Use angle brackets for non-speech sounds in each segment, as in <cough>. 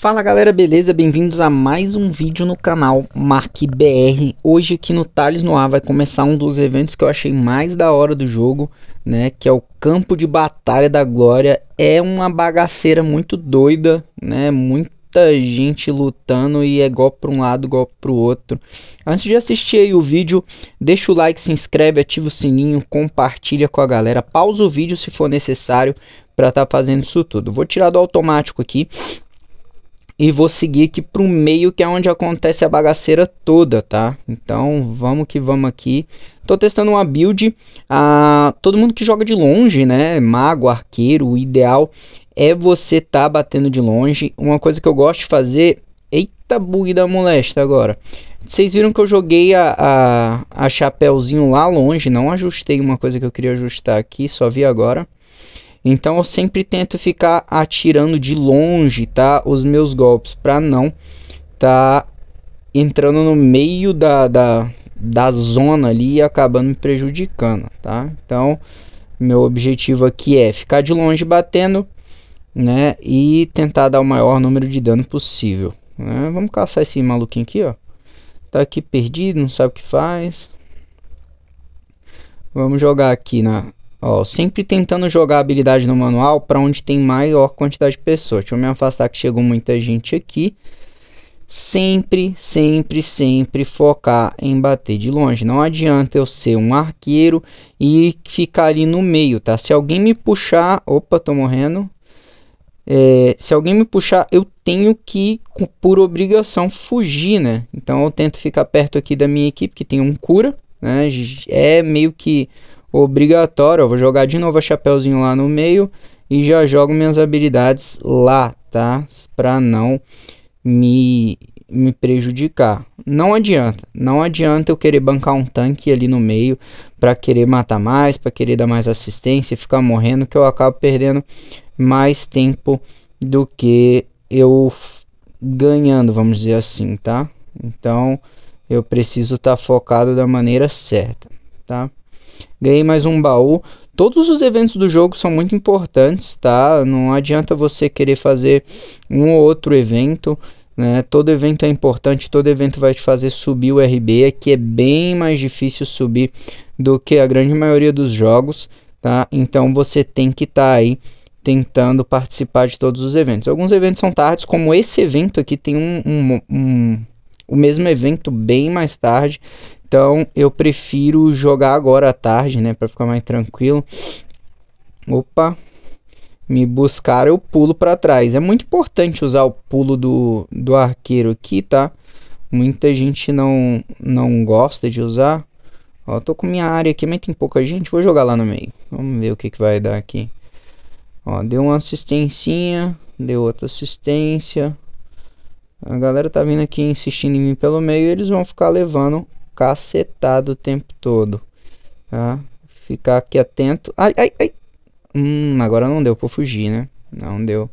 Fala galera, beleza? Bem-vindos a mais um vídeo no canal Marque BR. Hoje aqui no Thales Noir vai começar um dos eventos que eu achei mais da hora do jogo, né? Que é o Campo de Batalha da Glória. É uma bagaceira muito doida, né? Muita gente lutando e é golpe para um lado, golpe para o outro. Antes de assistir aí o vídeo, deixa o like, se inscreve, ativa o sininho, compartilha com a galera. Pausa o vídeo se for necessário para estar tá fazendo isso tudo. Vou tirar do automático aqui e vou seguir aqui para o meio que é onde acontece a bagaceira toda, tá? Então vamos que vamos aqui. Tô testando uma build, ah, todo mundo que joga de longe, né? Mago, arqueiro, o ideal é você tá batendo de longe. Uma coisa que eu gosto de fazer, eita bug da molesta agora. Vocês viram que eu joguei a, a, a chapéuzinho lá longe, não ajustei uma coisa que eu queria ajustar aqui, só vi agora. Então eu sempre tento ficar atirando de longe, tá? Os meus golpes para não tá entrando no meio da, da, da zona ali e acabando me prejudicando, tá? Então meu objetivo aqui é ficar de longe batendo, né? E tentar dar o maior número de dano possível. Né? Vamos caçar esse maluquinho aqui, ó. Tá aqui perdido, não sabe o que faz. Vamos jogar aqui na Ó, sempre tentando jogar a habilidade no manual para onde tem maior quantidade de pessoas. Deixa eu me afastar que chegou muita gente aqui. Sempre, sempre, sempre focar em bater de longe. Não adianta eu ser um arqueiro e ficar ali no meio, tá? Se alguém me puxar... Opa, tô morrendo. É, se alguém me puxar, eu tenho que, por obrigação, fugir, né? Então eu tento ficar perto aqui da minha equipe, que tem um cura, né? É meio que obrigatório. Eu vou jogar de novo a Chapeuzinho lá no meio e já jogo minhas habilidades lá, tá? Pra não me, me prejudicar. Não adianta, não adianta eu querer bancar um tanque ali no meio para querer matar mais, para querer dar mais assistência e ficar morrendo que eu acabo perdendo mais tempo do que eu ganhando, vamos dizer assim, tá? Então, eu preciso estar tá focado da maneira certa, tá? Ganhei mais um baú. Todos os eventos do jogo são muito importantes, tá? Não adianta você querer fazer um ou outro evento. Né? Todo evento é importante, todo evento vai te fazer subir o RB, que é bem mais difícil subir do que a grande maioria dos jogos, tá? Então você tem que estar tá aí tentando participar de todos os eventos. Alguns eventos são tardes, como esse evento aqui tem um, um, um o mesmo evento bem mais tarde. Então eu prefiro jogar agora à tarde, né, para ficar mais tranquilo. Opa, me buscar, eu pulo para trás. É muito importante usar o pulo do, do arqueiro aqui, tá? Muita gente não, não gosta de usar. Ó, tô com minha área aqui, mas tem pouca gente. Vou jogar lá no meio. Vamos ver o que, que vai dar aqui. Ó, deu uma assistência, deu outra assistência. A galera tá vindo aqui insistindo em mim pelo meio eles vão ficar levando cacetado o tempo todo. Tá? Ficar aqui atento. Ai, ai, ai. Hum, agora não deu pra fugir, né? Não deu.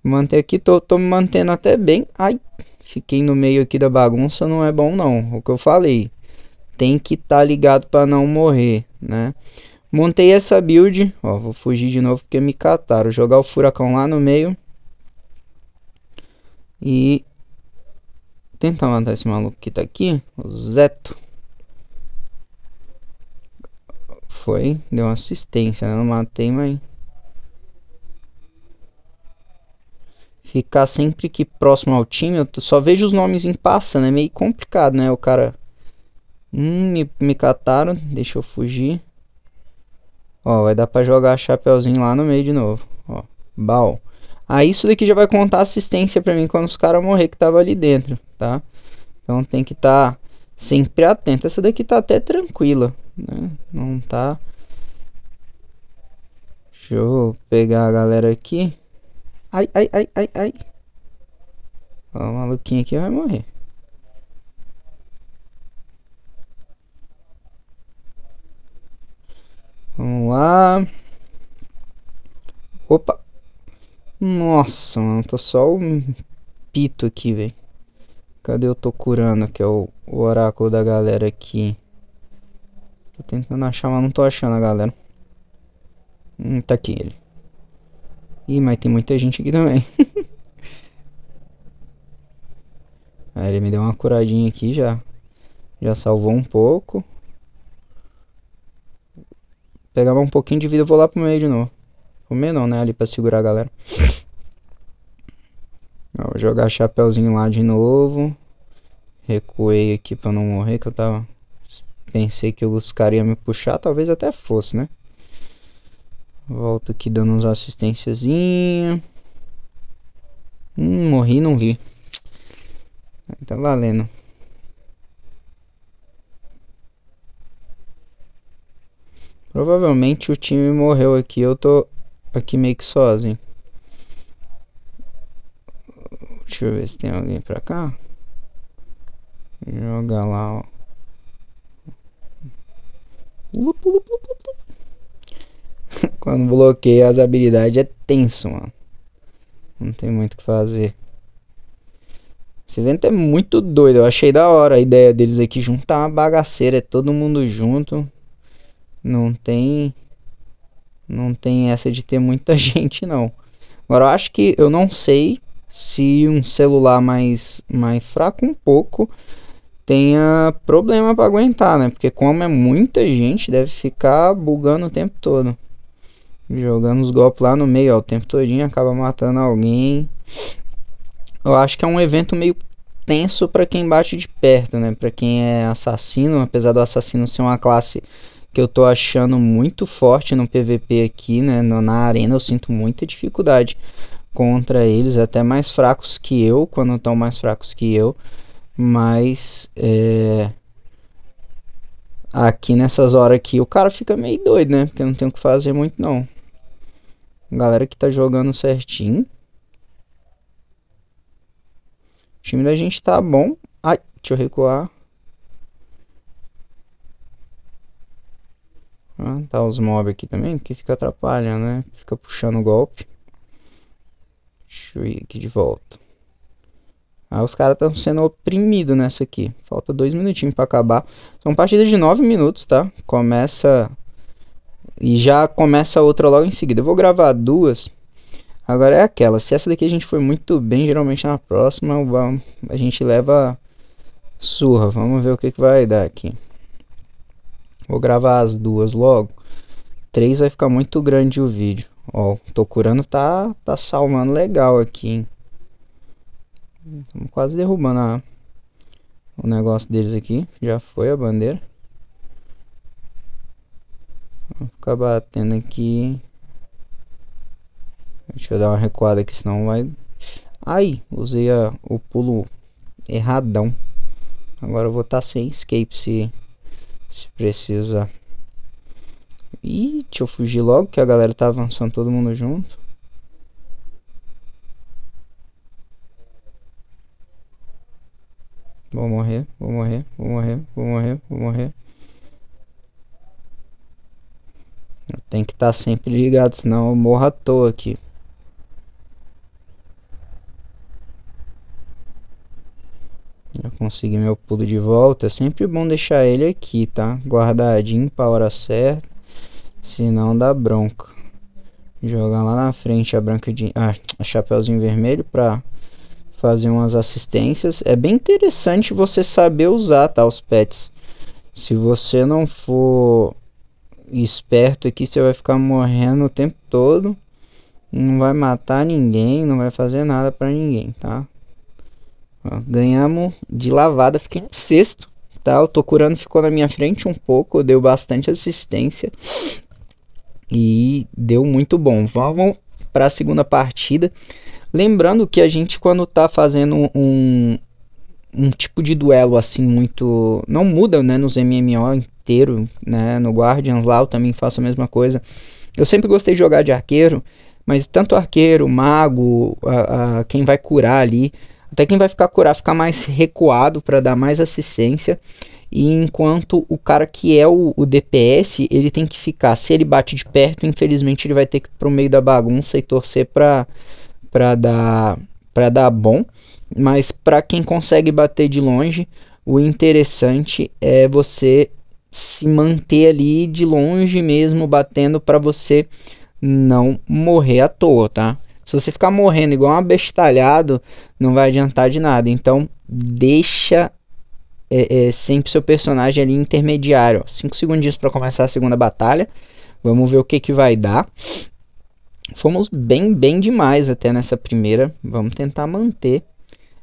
Manter aqui, tô, tô me mantendo até bem. Ai, fiquei no meio aqui da bagunça, não é bom não. O que eu falei. Tem que estar tá ligado para não morrer, né? Montei essa build. Ó, vou fugir de novo porque me cataram. Jogar o furacão lá no meio. E Tentar matar esse maluco que tá aqui. O Zeto. Foi. Deu uma assistência. Né? Não matei, mas... Ficar sempre que próximo ao time. Eu só vejo os nomes em passa, né? Meio complicado, né? O cara... Hum, me, me cataram. Deixa eu fugir. Ó, vai dar pra jogar chapeuzinho lá no meio de novo. Ó, bal. Aí ah, isso daqui já vai contar assistência para mim quando os caras morrer que tava ali dentro, tá? Então tem que estar tá sempre atento. Essa daqui tá até tranquila, né? Não tá. Deixa eu pegar a galera aqui. Ai, ai, ai, ai, ai. Ó, o maluquinho aqui vai morrer. Vamos lá. Opa. Nossa, mano, tá só um pito aqui, velho. Cadê eu tô curando, que é o, o oráculo da galera aqui. Tô tentando achar, mas não tô achando a galera. Hum, tá aqui ele. Ih, mas tem muita gente aqui também. <laughs> Aí ele me deu uma curadinha aqui já. Já salvou um pouco. Pegava um pouquinho de vida, eu vou lá pro meio de novo. Comer né? Ali pra segurar a galera. vou jogar chapéuzinho lá de novo. Recuei aqui pra não morrer, que eu tava... Pensei que os caras iam me puxar, talvez até fosse, né? Volto aqui dando uns assistênciazinha. Hum, morri não vi. Tá valendo. Provavelmente o time morreu aqui. Eu tô aqui meio que sozinho. Deixa eu ver se tem alguém pra cá. Joga lá, ó. <laughs> Quando bloqueia as habilidades é tenso, mano. Não tem muito o que fazer. Esse evento é muito doido. Eu achei da hora a ideia deles aqui juntar uma bagaceira. É todo mundo junto. Não tem não tem essa de ter muita <laughs> gente, não. Agora, eu acho que eu não sei se um celular mais, mais fraco um pouco tenha problema para aguentar, né? Porque como é muita gente, deve ficar bugando o tempo todo. Jogando os golpes lá no meio, ó, o tempo todinho acaba matando alguém. Eu acho que é um evento meio tenso para quem bate de perto, né? Para quem é assassino, apesar do assassino ser uma classe que eu tô achando muito forte no PVP aqui, né? Na arena eu sinto muita dificuldade contra eles, até mais fracos que eu, quando estão mais fracos que eu. Mas é... aqui nessas horas aqui o cara fica meio doido, né? Porque não tem o que fazer muito não. Galera que tá jogando certinho. O time da gente tá bom. Ai, deixa eu recuar. Ah, tá os mobs aqui também, que fica atrapalhando, né? Fica puxando o golpe. Deixa eu ir aqui de volta. Ah, os caras estão sendo oprimidos nessa aqui. Falta dois minutinhos para acabar. São partidas de nove minutos, tá? Começa... E já começa outra logo em seguida. Eu vou gravar duas. Agora é aquela. Se essa daqui a gente foi muito bem, geralmente na próxima a gente leva surra. Vamos ver o que, que vai dar aqui. Vou gravar as duas logo. Três vai ficar muito grande o vídeo. Ó, tô curando, tá, tá salvando legal aqui, hein? Estamos quase derrubando a, o negócio deles aqui. Já foi a bandeira. Vou ficar batendo aqui. Deixa eu dar uma recuada aqui, senão vai... Ai, usei a, o pulo erradão. Agora eu vou estar tá sem escape se... Se precisa. Ih, deixa eu fugir logo que a galera tá avançando todo mundo junto. Vou morrer, vou morrer, vou morrer, vou morrer, vou morrer. Tem que estar tá sempre ligado, senão eu morro à toa aqui. Eu consegui meu pulo de volta. É sempre bom deixar ele aqui, tá? Guardadinho pra hora certa. Senão dá bronca. Jogar lá na frente a branca de. Ah, a Chapeuzinho Vermelho pra fazer umas assistências. É bem interessante você saber usar, tá? Os pets. Se você não for esperto aqui, você vai ficar morrendo o tempo todo. Não vai matar ninguém, não vai fazer nada pra ninguém, tá? Ó, ganhamos de lavada, fiquei em sexto. Tá? O Tokurano ficou na minha frente um pouco, deu bastante assistência. E deu muito bom. Vamos para a segunda partida. Lembrando que a gente, quando tá fazendo um, um tipo de duelo assim, muito. Não muda, né? Nos MMO inteiro, né? No Guardians lá eu também faço a mesma coisa. Eu sempre gostei de jogar de arqueiro, mas tanto arqueiro, mago, a, a quem vai curar ali. Até quem vai ficar curar fica mais recuado para dar mais assistência. E enquanto o cara que é o, o, DPS, ele tem que ficar. Se ele bate de perto, infelizmente ele vai ter que ir pro meio da bagunça e torcer pra, pra, dar, pra dar bom. Mas para quem consegue bater de longe, o interessante é você se manter ali de longe mesmo, batendo para você não morrer à toa, tá? Se você ficar morrendo igual um abestalhado, não vai adiantar de nada. Então, deixa é, é, sempre seu personagem ali intermediário. 5 segundinhos para começar a segunda batalha. Vamos ver o que, que vai dar. Fomos bem, bem demais até nessa primeira. Vamos tentar manter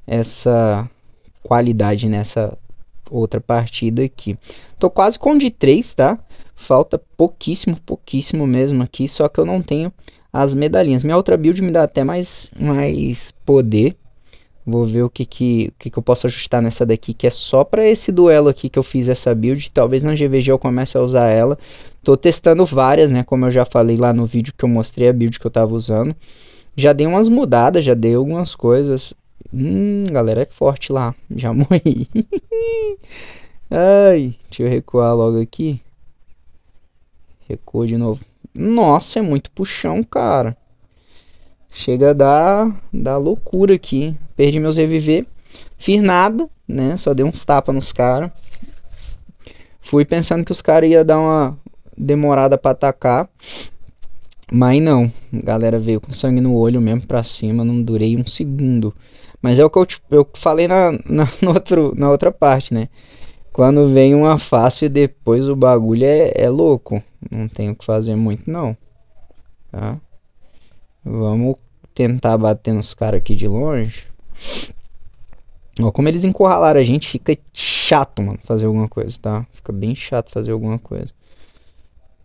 essa qualidade nessa outra partida aqui. Tô quase com de 3, tá? Falta pouquíssimo, pouquíssimo mesmo aqui, só que eu não tenho as medalhinhas. Minha outra build me dá até mais, mais poder. Vou ver o que, que, que, que eu posso ajustar nessa daqui, que é só para esse duelo aqui que eu fiz essa build. Talvez na GVG eu comece a usar ela. Tô testando várias, né, como eu já falei lá no vídeo que eu mostrei a build que eu tava usando. Já dei umas mudadas, já dei algumas coisas. Hum, galera, é forte lá. Já <laughs> morri. Ai, deixa eu recuar logo aqui. Recuo de novo. Nossa, é muito puxão, cara. Chega a dar, loucura aqui. Perdi meus reviver. Fiz nada, né? Só dei uns tapas nos caras. Fui pensando que os caras iam dar uma demorada para atacar. Mas não. A galera veio com sangue no olho mesmo pra cima. Não durei um segundo. Mas é o que eu, eu falei na, <laughs> na, outro, na outra parte, né? Quando vem uma face depois o bagulho é, é louco. Não tem o que fazer muito não. Tá? Vamos tentar bater nos caras aqui de longe. Ó, como eles encurralaram a gente, fica chato, mano, fazer alguma coisa, tá? Fica bem chato fazer alguma coisa.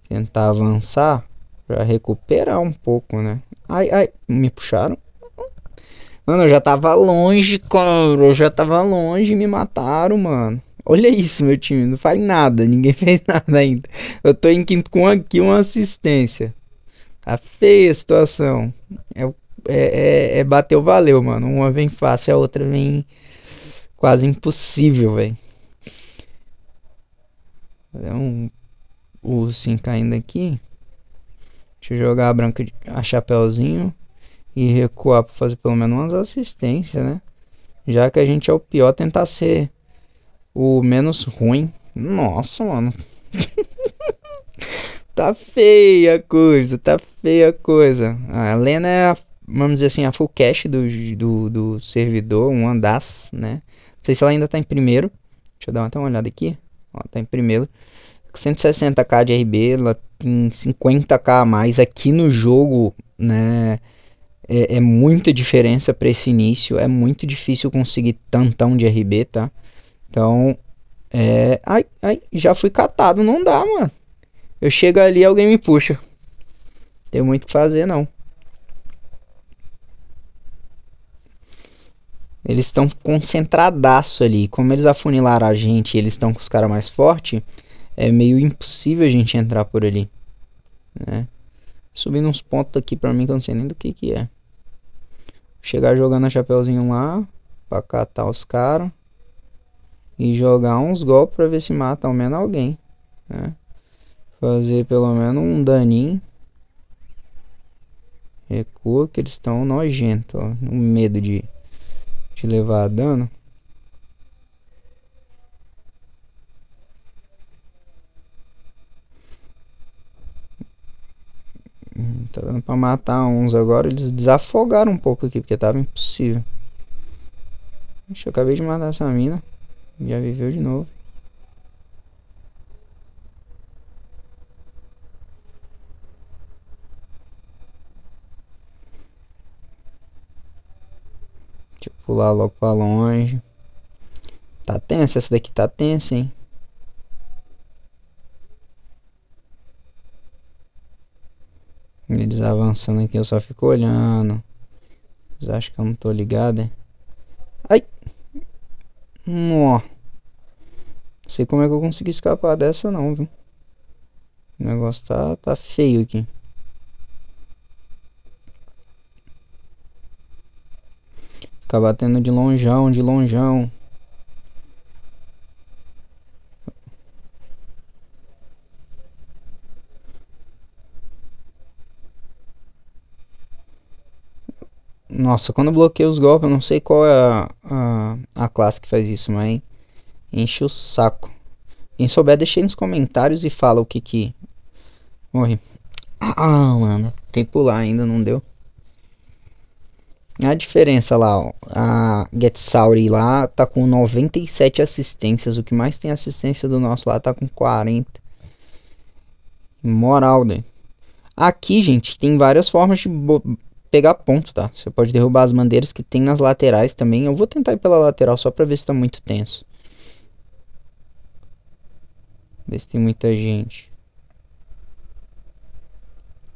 Tentar avançar pra recuperar um pouco, né? Ai, ai, me puxaram. Mano, eu já tava longe, cara. Eu já tava longe e me mataram, mano. Olha isso, meu time. Não faz nada. Ninguém <laughs> fez nada ainda. Eu tô em quinto com aqui uma assistência. Tá feia a situação. É, é, é, é bateu, valeu, mano. Uma vem fácil, a outra vem quase impossível, velho. É um ursinho assim caindo aqui. Deixa eu jogar a branca de, a chapéuzinho e recuar para fazer pelo menos umas assistências, né? Já que a gente é o pior, tentar ser o menos ruim. Nossa, mano. <laughs> tá feia a coisa, tá feia a coisa. Ah, a Lena é, a, vamos dizer assim, a full cache do, do, do servidor, um andas, né? Não sei se ela ainda tá em primeiro. Deixa eu dar até uma olhada aqui. Ó, tá em primeiro. 160k de RB, ela tem 50k a mais aqui no jogo, né? É, é muita diferença para esse início. É muito difícil conseguir tantão de RB, tá? Então, é. Ai, ai, já fui catado. Não dá, mano. Eu chego ali alguém me puxa. Tem muito o que fazer, não. Eles estão concentradaço ali. Como eles afunilaram a gente e eles estão com os caras mais fortes, é meio impossível a gente entrar por ali. Né? Subindo uns pontos aqui pra mim que eu não sei nem do que que é. Chegar jogando a chapeuzinho lá pra catar os caras e jogar uns golpes para ver se mata ao menos alguém, né? Fazer pelo menos um daninho. Recua que eles estão nojento, ó, um medo de de levar dano. Tá dando pra matar uns agora. Eles desafogaram um pouco aqui, porque tava impossível. Deixa eu acabei de matar essa mina. Já viveu de novo. Deixa eu pular logo pra longe. Tá tensa, essa daqui tá tensa, hein? Eles avançando aqui, eu só fico olhando. Vocês acham que eu não tô ligado, hein? Hum, não sei como é que eu consegui escapar dessa não, viu? O negócio tá, tá feio aqui. Ficar batendo de lonjão, de lonjão. Nossa, quando eu bloqueio os golpes, eu não sei qual é a, a, a classe que faz isso, mas enche o saco. Quem souber, deixa aí nos comentários e fala o que que... Morre. Ah, mano. Tem pular ainda, não deu. A diferença lá, ó, a Getsauri lá tá com 97 assistências, o que mais tem assistência do nosso lá tá com 40. Moral, né? Aqui, gente, tem várias formas de pegar ponto, tá? Você pode derrubar as bandeiras que tem nas laterais também. Eu vou tentar ir pela lateral só pra ver se tá muito tenso. Ver se tem muita gente.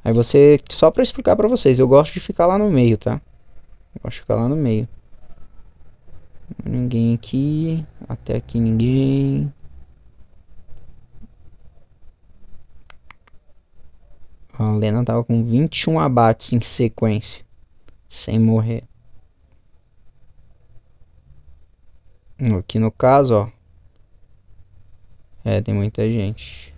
Aí você, só pra explicar pra vocês, eu gosto de ficar lá no meio, tá? Eu gosto de ficar lá no meio. Ninguém aqui, até aqui ninguém. A Lena tava com 21 abates em sequência. Sem morrer. Aqui no caso, ó. É, tem muita gente.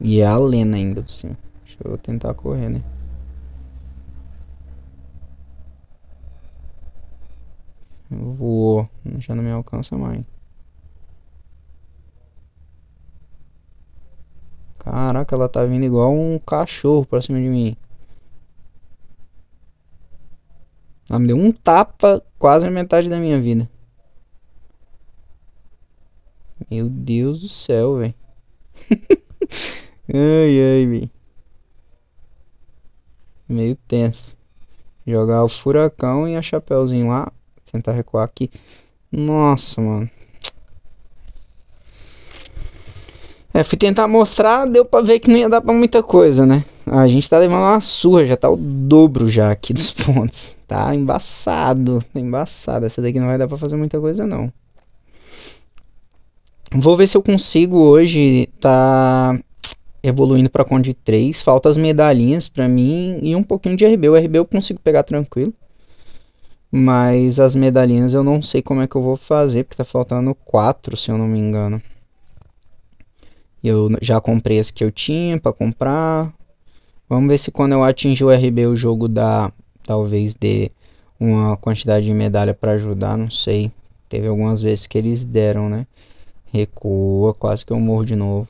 E é a Lena ainda sim. Deixa eu tentar correr, né? Voou. Já não me alcança mais. Caraca, ela tá vindo igual um cachorro pra cima de mim. Ela me deu um tapa quase na metade da minha vida. Meu Deus do céu, velho. <laughs> ai, ai, velho. Meio tenso. Jogar o furacão e a chapeuzinho lá. Tentar recuar aqui. Nossa, mano. É, fui tentar mostrar, deu pra ver que não ia dar pra muita coisa, né? A gente tá levando uma surra, já tá o dobro já aqui dos <laughs> pontos. Tá embaçado, tá embaçado. Essa daqui não vai dar pra fazer muita coisa, não. Vou ver se eu consigo hoje tá evoluindo pra Conde 3. Falta as medalhinhas pra mim e um pouquinho de RB. O RB eu consigo pegar tranquilo. Mas as medalhinhas eu não sei como é que eu vou fazer, porque tá faltando 4, se eu não me engano. Eu já comprei as que eu tinha para comprar. Vamos ver se quando eu atingir o RB o jogo dá, talvez dê uma quantidade de medalha para ajudar, não sei. Teve algumas vezes que eles deram, né? Recua, quase que eu morro de novo.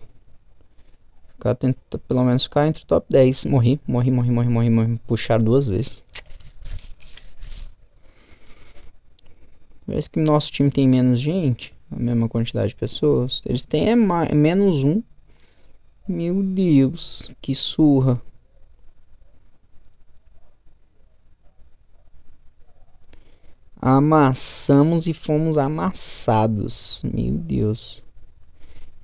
Ficar tenta, pelo menos ficar entre o top 10. Morri, morri, morri, morri, morri, morri. Puxar duas vezes. Parece que nosso time tem menos gente a mesma quantidade de pessoas. Eles têm é mais, é menos um. Meu Deus, que surra. Amassamos e fomos amassados. Meu Deus.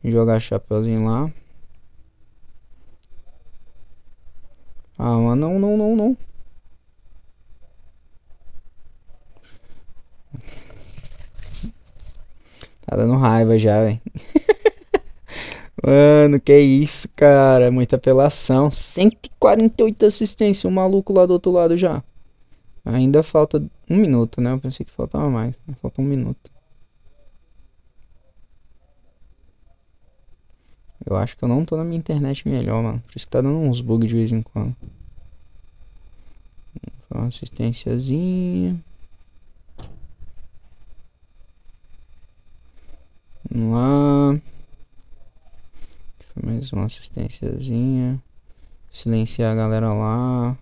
Jogar chapéuzinho lá. Ah, não, não, não, não. Tá dando raiva já, velho. <laughs> Mano, que isso, cara. Muita apelação. 148 assistências. O um maluco lá do outro lado já. Ainda falta um minuto, né? Eu pensei que faltava mais. Falta um minuto. Eu acho que eu não tô na minha internet melhor, mano. Por isso que tá dando uns bugs de vez em quando. Uma assistênciazinha. Vamos lá. Mais uma assistênciazinha. Silenciar a galera lá.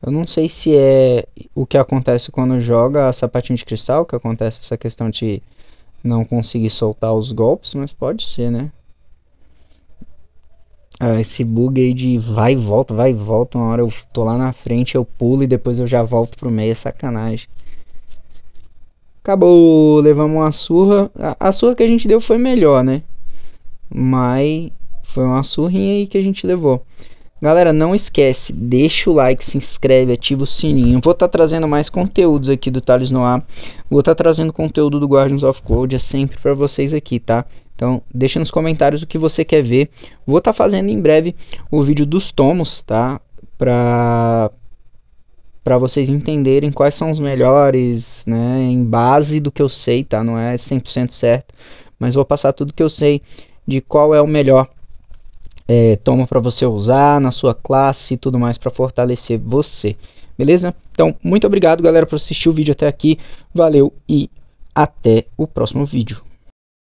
Eu não sei se é o que acontece quando joga a sapatinho de cristal, que acontece essa questão de não conseguir soltar os golpes, mas pode ser, né? Ah, esse bug aí de vai e volta, vai e volta, uma hora eu tô lá na frente, eu pulo e depois eu já volto pro meio, é sacanagem. Acabou, levamos uma surra. A, a surra que a gente deu foi melhor, né? Mas foi uma surrinha aí que a gente levou. Galera, não esquece, deixa o like, se inscreve, ativa o sininho. Vou estar tá trazendo mais conteúdos aqui do Thales Noir. Vou estar tá trazendo conteúdo do Guardians of Cloud, é sempre para vocês aqui, tá? Então, deixa nos comentários o que você quer ver. Vou estar tá fazendo em breve o vídeo dos tomos, tá? Pra para vocês entenderem quais são os melhores, né, em base do que eu sei, tá? Não é 100% certo, mas vou passar tudo que eu sei de qual é o melhor é, toma para você usar na sua classe e tudo mais para fortalecer você, beleza? Então, muito obrigado, galera, por assistir o vídeo até aqui. Valeu e até o próximo vídeo.